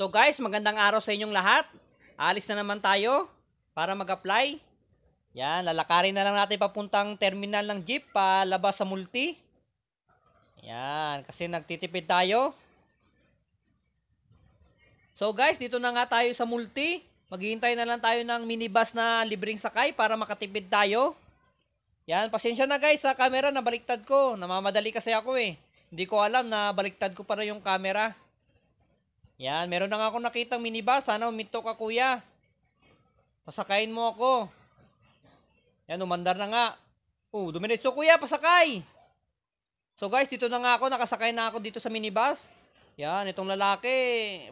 So guys, magandang araw sa inyong lahat. Alis na naman tayo para mag-apply. Yan, lalakarin na lang natin papuntang terminal ng jeep pa labas sa multi. Yan, kasi nagtitipid tayo. So guys, dito na nga tayo sa multi. Maghihintay na lang tayo ng minibus na libreng sakay para makatipid tayo. Yan, pasensya na guys sa camera, na baliktad ko. Namamadali kasi ako eh. Hindi ko alam na baliktad ko pa yung camera. Yan, meron na nga akong nakitang minibus. Sana uminto ka kuya. Pasakayin mo ako. Yan, umandar na nga. Oh, dumiretso kuya, pasakay. So guys, dito na nga ako. Nakasakay na ako dito sa minibus. Yan, itong lalaki.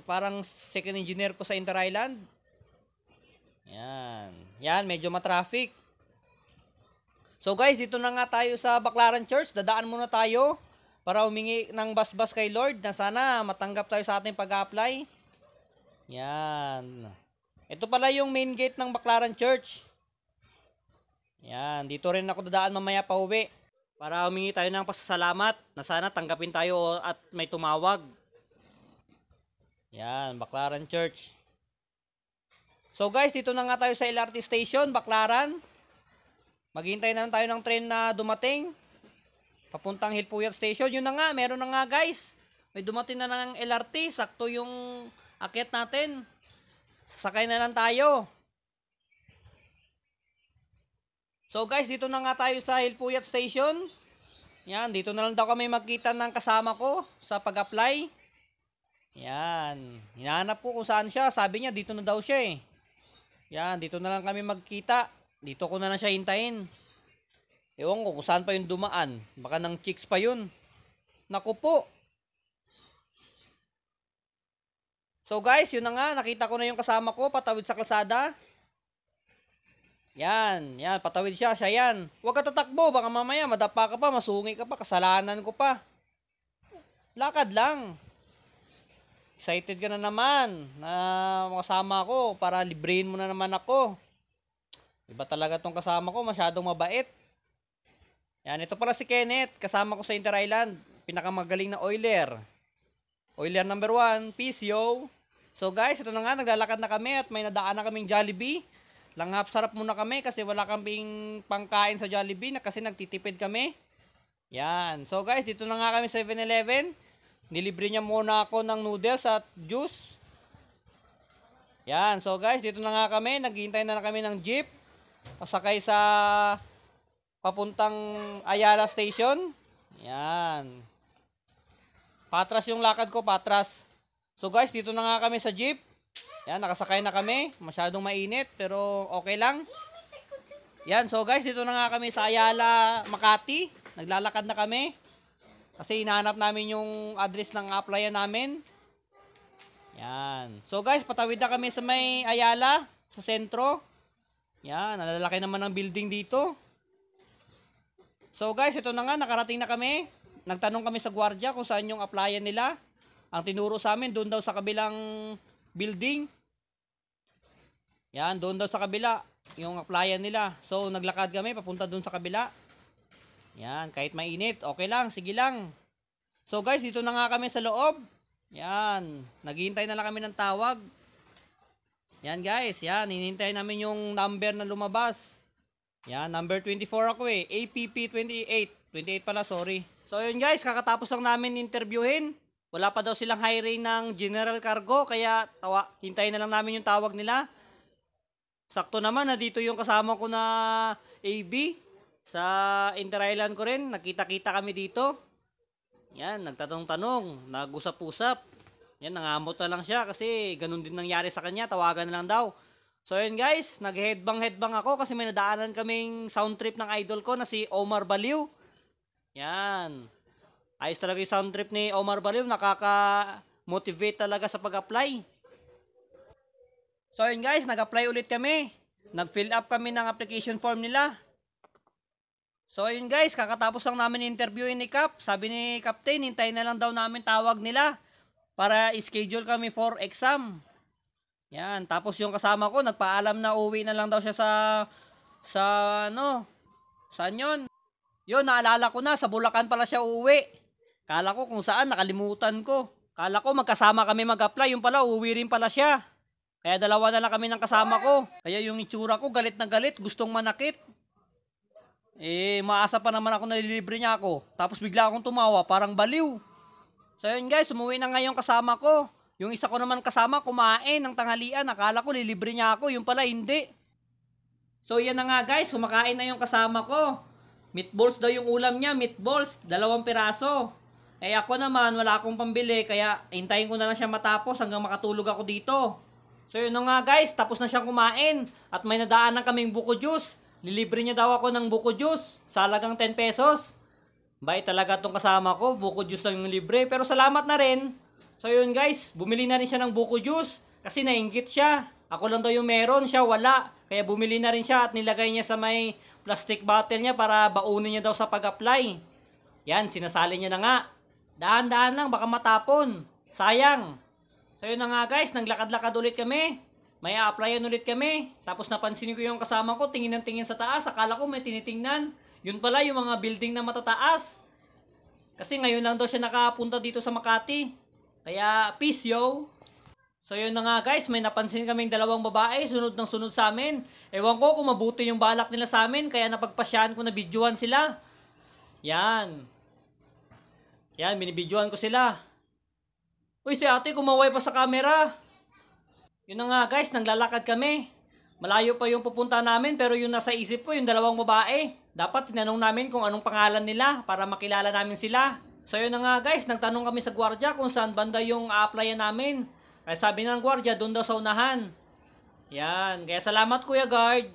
Parang second engineer ko sa Inter Island. Yan. Yan, medyo matraffic. So guys, dito na nga tayo sa Baclaran Church. Dadaan muna tayo para humingi ng basbas kay Lord na sana matanggap tayo sa ating pag-apply. Yan. Ito pala yung main gate ng Baclaran Church. Yan. Dito rin ako dadaan mamaya pa uwi para humingi tayo ng pasasalamat na sana tanggapin tayo at may tumawag. Yan. Baclaran Church. So guys, dito na nga tayo sa LRT station, Baclaran. Maghintay na lang tayo ng train na dumating. Papuntang Hilpuyat Station. Yun na nga, meron na nga guys. May dumating na ng LRT. Sakto yung akit natin. Sasakay na lang tayo. So guys, dito na nga tayo sa Hilpuyat Station. Yan, dito na lang daw kami magkita ng kasama ko sa pag-apply. Yan. Hinahanap ko kung saan siya. Sabi niya, dito na daw siya eh. Yan, dito na lang kami magkita. Dito ko na lang siya hintayin. Ewan ko kung saan pa yung dumaan. Baka ng chicks pa yun. Naku po. So guys, yun na nga. Nakita ko na yung kasama ko patawid sa kalsada. Yan, yan. Patawid siya. Siya yan. Huwag ka tatakbo. Baka mamaya madapa ka pa, masungi ka pa, kasalanan ko pa. Lakad lang. Excited ka na naman na kasama ko para librein mo na naman ako. Iba talaga tong kasama ko. Masyadong mabait. Yan, ito pala si Kenneth. Kasama ko sa Inter Island. Pinakamagaling na oiler. Oiler number 1, PCO. So guys, ito na nga, naglalakad na kami at may nadaan na kaming Jollibee. Langhap sarap muna kami kasi wala kaming pangkain sa Jollibee na kasi nagtitipid kami. Yan. So guys, dito na nga kami sa 7-Eleven. Nilibre niya muna ako ng noodles at juice. Yan. So guys, dito na nga kami. Naghihintay na, na kami ng jeep. Pasakay sa papuntang Ayala Station. Yan. Patras yung lakad ko, patras. So guys, dito na nga kami sa jeep. Yan, nakasakay na kami. Masyadong mainit, pero okay lang. Yan, so guys, dito na nga kami sa Ayala, Makati. Naglalakad na kami. Kasi hinahanap namin yung address ng applyan namin. Yan. So guys, patawid na kami sa may Ayala, sa sentro. Yan, nalalaki naman ang building dito. So guys, ito na nga, nakarating na kami. Nagtanong kami sa gwardiya kung saan yung applyan nila. Ang tinuro sa amin, doon daw sa kabilang building. Yan, doon daw sa kabila, yung applyan nila. So, naglakad kami, papunta doon sa kabila. Yan, kahit mainit, okay lang, sige lang. So guys, dito na nga kami sa loob. Yan, naghihintay na lang kami ng tawag. Yan guys, yan, hinihintay namin yung number na lumabas. Yan, number 24 ako eh. APP 28. 28 pala, sorry. So, yun guys, kakatapos lang namin interviewin. Wala pa daw silang hiring ng General Cargo, kaya tawa, hintayin na lang namin yung tawag nila. Sakto naman na dito yung kasama ko na AB sa Inter-Island ko rin. Nakita-kita kami dito. Yan, nagtatanong-tanong, nag-usap-usap. Yan, nangamot na lang siya kasi ganun din nangyari sa kanya, tawagan na lang daw. So yun guys, nag-headbang-headbang ako kasi may nadaanan kaming sound trip ng idol ko na si Omar Baliw. Yan. Ayos talaga yung sound trip ni Omar Baliw. Nakaka-motivate talaga sa pag-apply. So yun guys, nag-apply ulit kami. Nag-fill up kami ng application form nila. So yun guys, kakatapos lang namin interviewin ni Cap. Sabi ni Captain, hintay na lang daw namin tawag nila para schedule kami for exam. Yan, tapos yung kasama ko nagpaalam na uwi na lang daw siya sa sa ano? Saan 'yon? 'Yon naalala ko na sa Bulacan pala siya uuwi. Kala ko kung saan nakalimutan ko. Kala ko magkasama kami mag-apply, yung pala uuwi rin pala siya. Kaya dalawa na lang kami ng kasama ko. Kaya yung itsura ko galit na galit, gustong manakit. Eh, maasa pa naman ako na nalilibre niya ako. Tapos bigla akong tumawa, parang baliw. So yun guys, umuwi na ngayon kasama ko. Yung isa ko naman kasama, kumain ng tanghalian. Akala ko lilibre niya ako. Yung pala, hindi. So, yan na nga guys. Kumakain na yung kasama ko. Meatballs daw yung ulam niya. Meatballs. Dalawang piraso. Eh ako naman, wala akong pambili. Kaya, hintayin ko na lang siya matapos hanggang makatulog ako dito. So, yun na nga guys. Tapos na siyang kumain. At may nadaan nadaanan kaming buko juice. Lilibre niya daw ako ng buko juice. Salagang 10 pesos. Bay talaga tong kasama ko. Buko juice lang yung libre. Pero salamat na rin. So yun guys, bumili na rin siya ng buko juice kasi nainggit siya. Ako lang daw yung meron, siya wala. Kaya bumili na rin siya at nilagay niya sa may plastic bottle niya para baunin niya daw sa pag-apply. Yan, sinasali niya na nga. Daan-daan lang, baka matapon. Sayang. So yun na nga guys, naglakad-lakad ulit kami. May a-applyan ulit kami. Tapos napansin ko yung kasama ko, tingin ng tingin sa taas. Akala ko may tinitingnan. Yun pala yung mga building na matataas. Kasi ngayon lang daw siya nakapunta dito sa Makati. Kaya, peace yo! So yun na nga guys, may napansin kaming dalawang babae, sunod ng sunod sa amin. Ewan ko kung mabuti yung balak nila sa amin, kaya napagpasyahan ko na videoan sila. Yan. Yan, binibidyoan ko sila. Uy, si ate kumaway pa sa camera. Yun na nga guys, naglalakad kami. Malayo pa yung pupunta namin, pero yung nasa isip ko, yung dalawang babae. Dapat tinanong namin kung anong pangalan nila para makilala namin sila. So yun na nga guys, nagtanong kami sa gwardiya kung saan banda yung a-applyan namin. Kaya sabi ng gwardiya, doon daw sa unahan. Yan, kaya salamat kuya guard.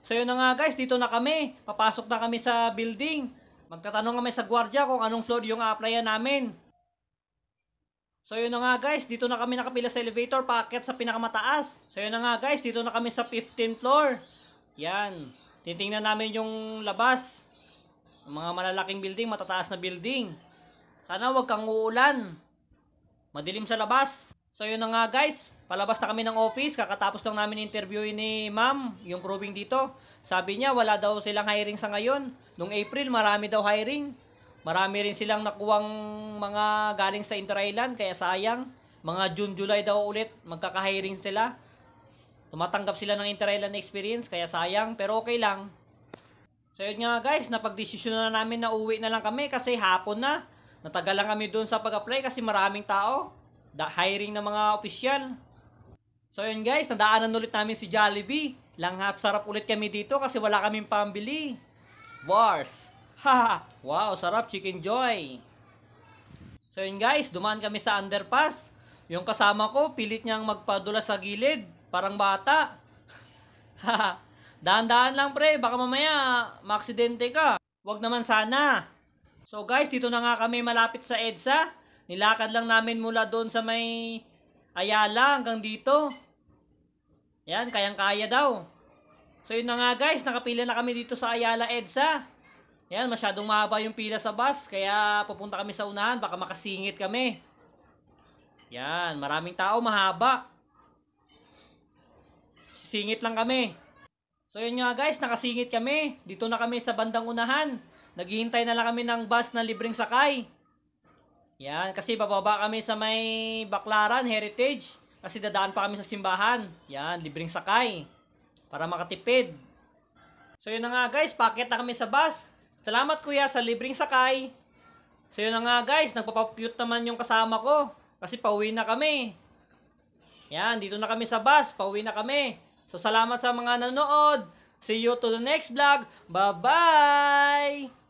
So yun na nga guys, dito na kami. Papasok na kami sa building. Magtatanong kami sa gwardiya kung anong floor yung a-applyan namin. So yun na nga guys, dito na kami nakapila sa elevator, paakyat sa pinakamataas. So yun na nga guys, dito na kami sa 15th floor. Yan, titingnan namin yung labas mga malalaking building, matataas na building. Sana wag kang uulan. Madilim sa labas. So yun na nga guys, palabas na kami ng office. Kakatapos lang namin interviewin ni ma'am, yung crewing dito. Sabi niya wala daw silang hiring sa ngayon. Noong April marami daw hiring. Marami rin silang nakuwang mga galing sa Inter-Island kaya sayang. Mga June, July daw ulit magkaka-hiring sila. Tumatanggap sila ng Inter-Island experience kaya sayang pero okay lang. So yun nga guys, napagdesisyon na namin na uwi na lang kami kasi hapon na. Natagal lang kami doon sa pag-apply kasi maraming tao. Da hiring ng mga opisyal. So yun guys, nadaanan ulit namin si Jollibee. Langhap sarap ulit kami dito kasi wala kaming pambili. Bars. Haha. wow, sarap chicken joy. So yun guys, dumaan kami sa underpass. Yung kasama ko, pilit niyang magpadula sa gilid. Parang bata. Haha. Dahan-dahan lang pre, baka mamaya maaksidente ka. Huwag naman sana. So guys, dito na nga kami malapit sa EDSA. Nilakad lang namin mula doon sa may Ayala hanggang dito. Yan, kayang-kaya daw. So yun na nga guys, nakapila na kami dito sa Ayala EDSA. Yan, masyadong mahaba yung pila sa bus, kaya pupunta kami sa unahan, baka makasingit kami. Yan, maraming tao, mahaba. Singit lang kami. So yun nga guys, nakasingit kami. Dito na kami sa bandang unahan. Naghihintay na lang kami ng bus na libreng sakay. Yan, kasi bababa kami sa may Baklaran Heritage. Kasi dadaan pa kami sa simbahan. Yan, libreng sakay. Para makatipid. So yun nga guys, paket na kami sa bus. Salamat kuya sa libreng sakay. So yun nga guys, nagpapapute naman yung kasama ko. Kasi pauwi na kami. Yan, dito na kami sa bus. Pauwi na kami. So, salamat sa mga nanonood. See you to the next vlog. Bye-bye!